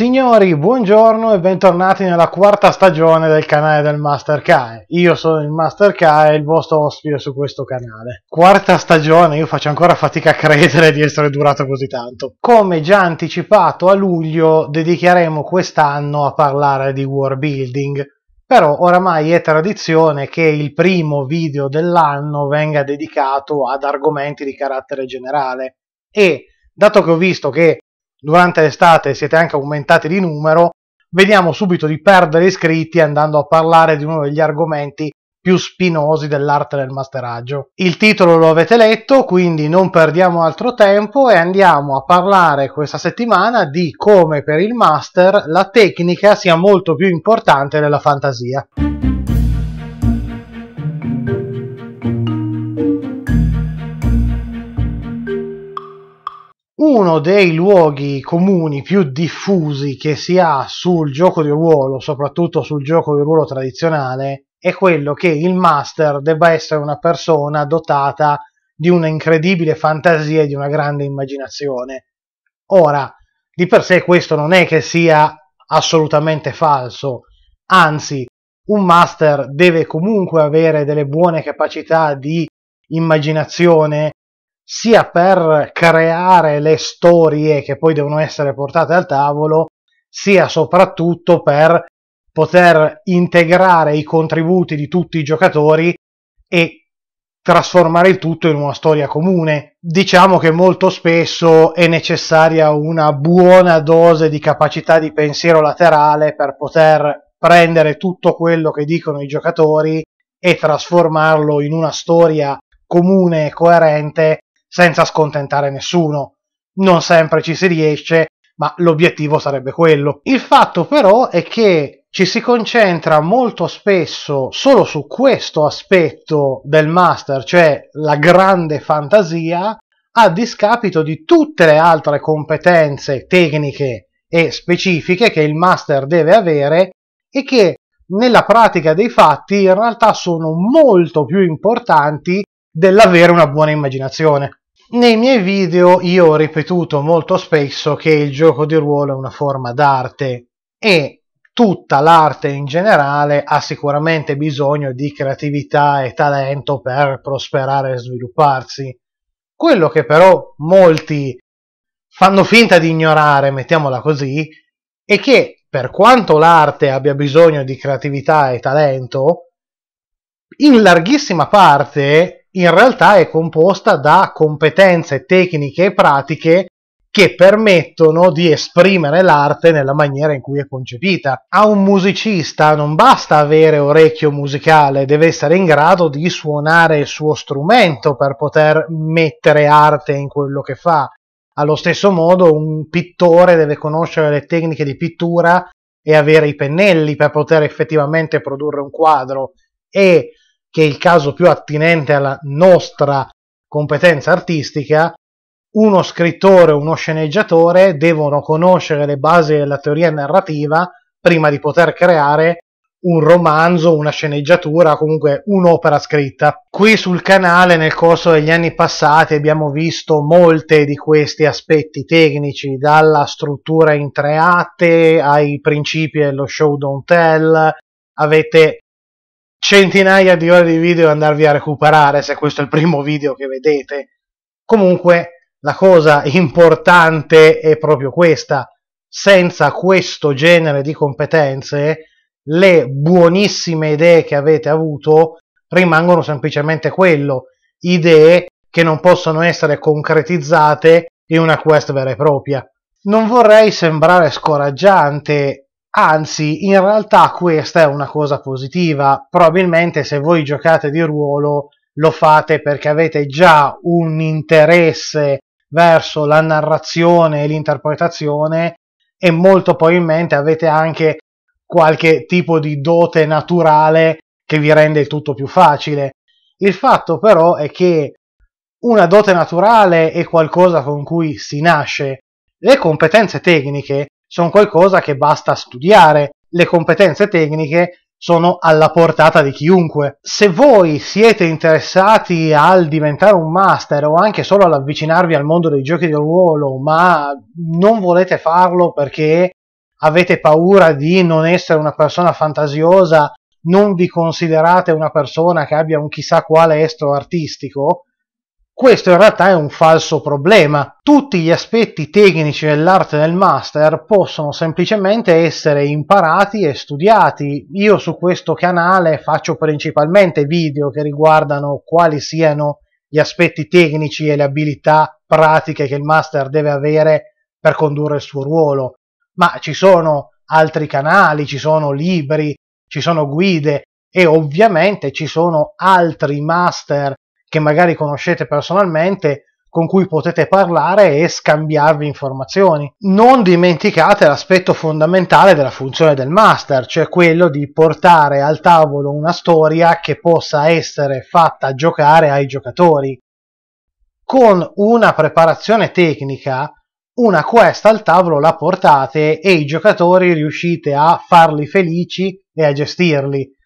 Signori, buongiorno e bentornati nella quarta stagione del canale del Master Kae. Io sono il Master e il vostro ospite su questo canale. Quarta stagione, io faccio ancora fatica a credere di essere durato così tanto. Come già anticipato a luglio, dedicheremo quest'anno a parlare di war building. Però oramai è tradizione che il primo video dell'anno venga dedicato ad argomenti di carattere generale e dato che ho visto che durante l'estate siete anche aumentati di numero, vediamo subito di perdere iscritti andando a parlare di uno degli argomenti più spinosi dell'arte del masteraggio. Il titolo lo avete letto, quindi non perdiamo altro tempo e andiamo a parlare questa settimana di come per il master la tecnica sia molto più importante della fantasia. Uno dei luoghi comuni più diffusi che si ha sul gioco di ruolo, soprattutto sul gioco di ruolo tradizionale, è quello che il master debba essere una persona dotata di una incredibile fantasia e di una grande immaginazione. Ora, di per sé questo non è che sia assolutamente falso, anzi, un master deve comunque avere delle buone capacità di immaginazione sia per creare le storie che poi devono essere portate al tavolo, sia soprattutto per poter integrare i contributi di tutti i giocatori e trasformare il tutto in una storia comune. Diciamo che molto spesso è necessaria una buona dose di capacità di pensiero laterale per poter prendere tutto quello che dicono i giocatori e trasformarlo in una storia comune e coerente senza scontentare nessuno. Non sempre ci si riesce, ma l'obiettivo sarebbe quello. Il fatto però è che ci si concentra molto spesso solo su questo aspetto del master, cioè la grande fantasia, a discapito di tutte le altre competenze tecniche e specifiche che il master deve avere e che nella pratica dei fatti in realtà sono molto più importanti dell'avere una buona immaginazione. Nei miei video io ho ripetuto molto spesso che il gioco di ruolo è una forma d'arte e tutta l'arte in generale ha sicuramente bisogno di creatività e talento per prosperare e svilupparsi. Quello che però molti fanno finta di ignorare, mettiamola così, è che per quanto l'arte abbia bisogno di creatività e talento, in larghissima parte in realtà è composta da competenze tecniche e pratiche che permettono di esprimere l'arte nella maniera in cui è concepita. A un musicista non basta avere orecchio musicale, deve essere in grado di suonare il suo strumento per poter mettere arte in quello che fa. Allo stesso modo un pittore deve conoscere le tecniche di pittura e avere i pennelli per poter effettivamente produrre un quadro e che è il caso più attinente alla nostra competenza artistica, uno scrittore o uno sceneggiatore devono conoscere le basi della teoria narrativa prima di poter creare un romanzo, una sceneggiatura, comunque un'opera scritta. Qui sul canale nel corso degli anni passati abbiamo visto molti di questi aspetti tecnici, dalla struttura in tre atti ai principi dello show don't tell. Avete centinaia di ore di video e andarvi a recuperare se questo è il primo video che vedete. Comunque la cosa importante è proprio questa. Senza questo genere di competenze, le buonissime idee che avete avuto rimangono semplicemente quello, idee che non possono essere concretizzate in una quest vera e propria. Non vorrei sembrare scoraggiante Anzi, in realtà questa è una cosa positiva. Probabilmente se voi giocate di ruolo lo fate perché avete già un interesse verso la narrazione e l'interpretazione e molto probabilmente avete anche qualche tipo di dote naturale che vi rende il tutto più facile. Il fatto però è che una dote naturale è qualcosa con cui si nasce. Le competenze tecniche sono qualcosa che basta studiare, le competenze tecniche sono alla portata di chiunque. Se voi siete interessati al diventare un master o anche solo all'avvicinarvi al mondo dei giochi di ruolo, ma non volete farlo perché avete paura di non essere una persona fantasiosa, non vi considerate una persona che abbia un chissà quale estro artistico, questo in realtà è un falso problema. Tutti gli aspetti tecnici dell'arte del master possono semplicemente essere imparati e studiati. Io su questo canale faccio principalmente video che riguardano quali siano gli aspetti tecnici e le abilità pratiche che il master deve avere per condurre il suo ruolo, ma ci sono altri canali, ci sono libri, ci sono guide e ovviamente ci sono altri master che magari conoscete personalmente con cui potete parlare e scambiarvi informazioni. Non dimenticate l'aspetto fondamentale della funzione del master, cioè quello di portare al tavolo una storia che possa essere fatta giocare ai giocatori. Con una preparazione tecnica, una quest al tavolo la portate e i giocatori riuscite a farli felici e a gestirli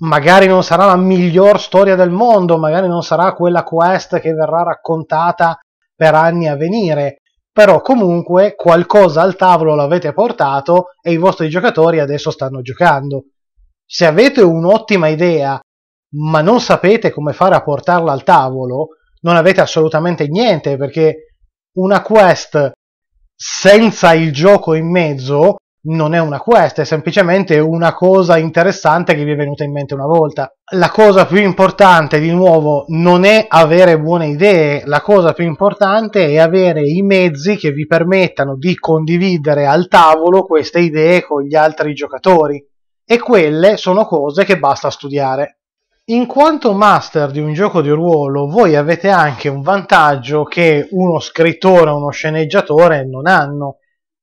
magari non sarà la miglior storia del mondo, magari non sarà quella quest che verrà raccontata per anni a venire, però comunque qualcosa al tavolo l'avete portato e i vostri giocatori adesso stanno giocando. Se avete un'ottima idea, ma non sapete come fare a portarla al tavolo, non avete assolutamente niente perché una quest senza il gioco in mezzo non è una quest, è semplicemente una cosa interessante che vi è venuta in mente una volta. La cosa più importante, di nuovo, non è avere buone idee, la cosa più importante è avere i mezzi che vi permettano di condividere al tavolo queste idee con gli altri giocatori. E quelle sono cose che basta studiare. In quanto master di un gioco di ruolo, voi avete anche un vantaggio che uno scrittore o uno sceneggiatore non hanno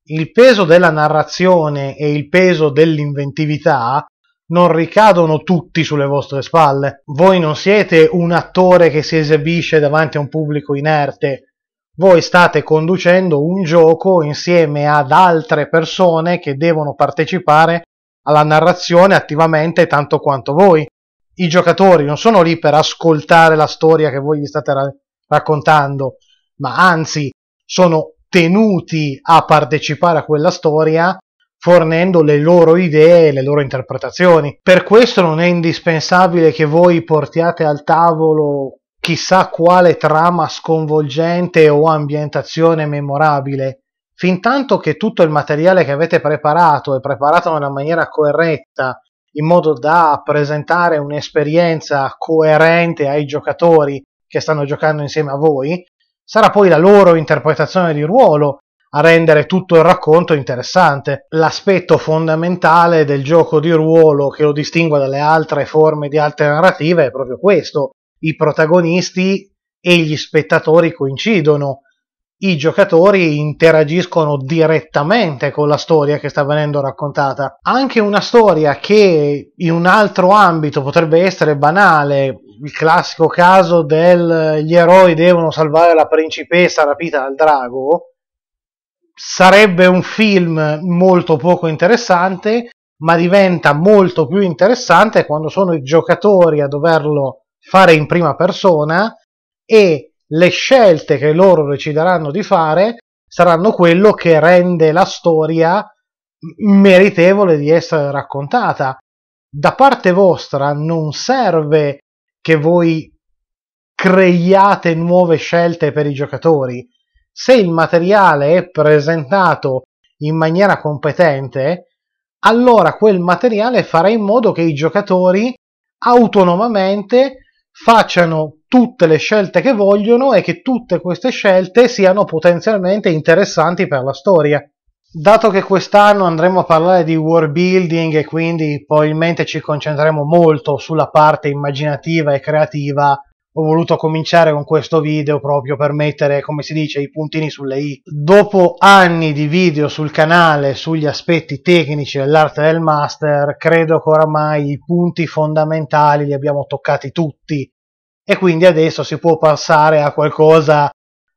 il peso della narrazione e il peso dell'inventività non ricadono tutti sulle vostre spalle. Voi non siete un attore che si esibisce davanti a un pubblico inerte. Voi state conducendo un gioco insieme ad altre persone che devono partecipare alla narrazione attivamente tanto quanto voi. I giocatori non sono lì per ascoltare la storia che voi gli state ra- raccontando, ma anzi sono tenuti a partecipare a quella storia fornendo le loro idee e le loro interpretazioni. Per questo non è indispensabile che voi portiate al tavolo chissà quale trama sconvolgente o ambientazione memorabile. Fintanto che tutto il materiale che avete preparato è preparato nella maniera corretta, in modo da presentare un'esperienza coerente ai giocatori che stanno giocando insieme a voi, Sarà poi la loro interpretazione di ruolo a rendere tutto il racconto interessante. L'aspetto fondamentale del gioco di ruolo che lo distingue dalle altre forme di altre narrative è proprio questo. I protagonisti e gli spettatori coincidono. I giocatori interagiscono direttamente con la storia che sta venendo raccontata. Anche una storia che in un altro ambito potrebbe essere banale, il classico caso del gli eroi devono salvare la principessa rapita dal drago, sarebbe un film molto poco interessante, ma diventa molto più interessante quando sono i giocatori a doverlo fare in prima persona e le scelte che loro decideranno di fare saranno quello che rende la storia meritevole di essere raccontata. Da parte vostra non serve che voi creiate nuove scelte per i giocatori. Se il materiale è presentato in maniera competente, allora quel materiale farà in modo che i giocatori autonomamente facciano tutte le scelte che vogliono e che tutte queste scelte siano potenzialmente interessanti per la storia. Dato che quest'anno andremo a parlare di world building e quindi probabilmente ci concentreremo molto sulla parte immaginativa e creativa, ho voluto cominciare con questo video proprio per mettere, come si dice, i puntini sulle i. Dopo anni di video sul canale sugli aspetti tecnici dell'arte del master, credo che oramai i punti fondamentali li abbiamo toccati tutti e quindi adesso si può passare a qualcosa,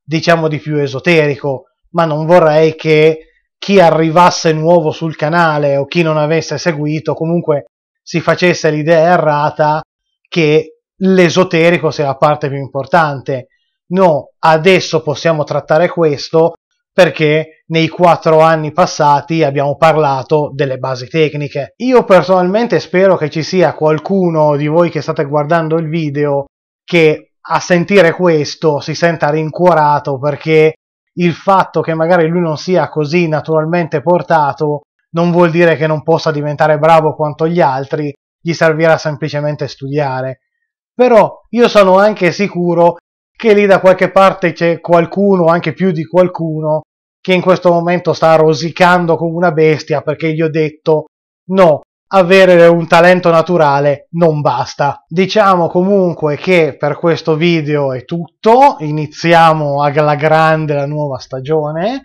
diciamo, di più esoterico, ma non vorrei che chi arrivasse nuovo sul canale o chi non avesse seguito comunque si facesse l'idea errata che l'esoterico sia la parte più importante. No, adesso possiamo trattare questo perché nei quattro anni passati abbiamo parlato delle basi tecniche. Io personalmente spero che ci sia qualcuno di voi che state guardando il video che a sentire questo si senta rincuorato perché il fatto che magari lui non sia così naturalmente portato non vuol dire che non possa diventare bravo quanto gli altri, gli servirà semplicemente studiare. Però io sono anche sicuro che lì da qualche parte c'è qualcuno, anche più di qualcuno, che in questo momento sta rosicando come una bestia perché gli ho detto no, avere un talento naturale non basta. Diciamo comunque che per questo video è tutto, iniziamo alla grande la nuova stagione.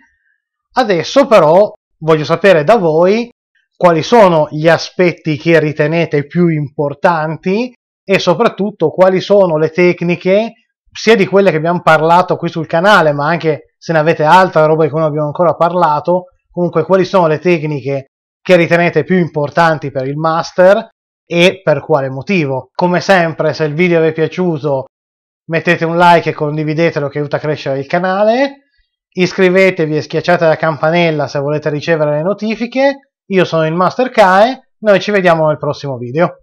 Adesso però voglio sapere da voi quali sono gli aspetti che ritenete più importanti e soprattutto quali sono le tecniche, sia di quelle che abbiamo parlato qui sul canale, ma anche se ne avete altra roba di cui non abbiamo ancora parlato, comunque quali sono le tecniche che ritenete più importanti per il master e per quale motivo. Come sempre, se il video vi è piaciuto, mettete un like e condividetelo che aiuta a crescere il canale. Iscrivetevi e schiacciate la campanella se volete ricevere le notifiche. Io sono il Master Kae, noi ci vediamo nel prossimo video.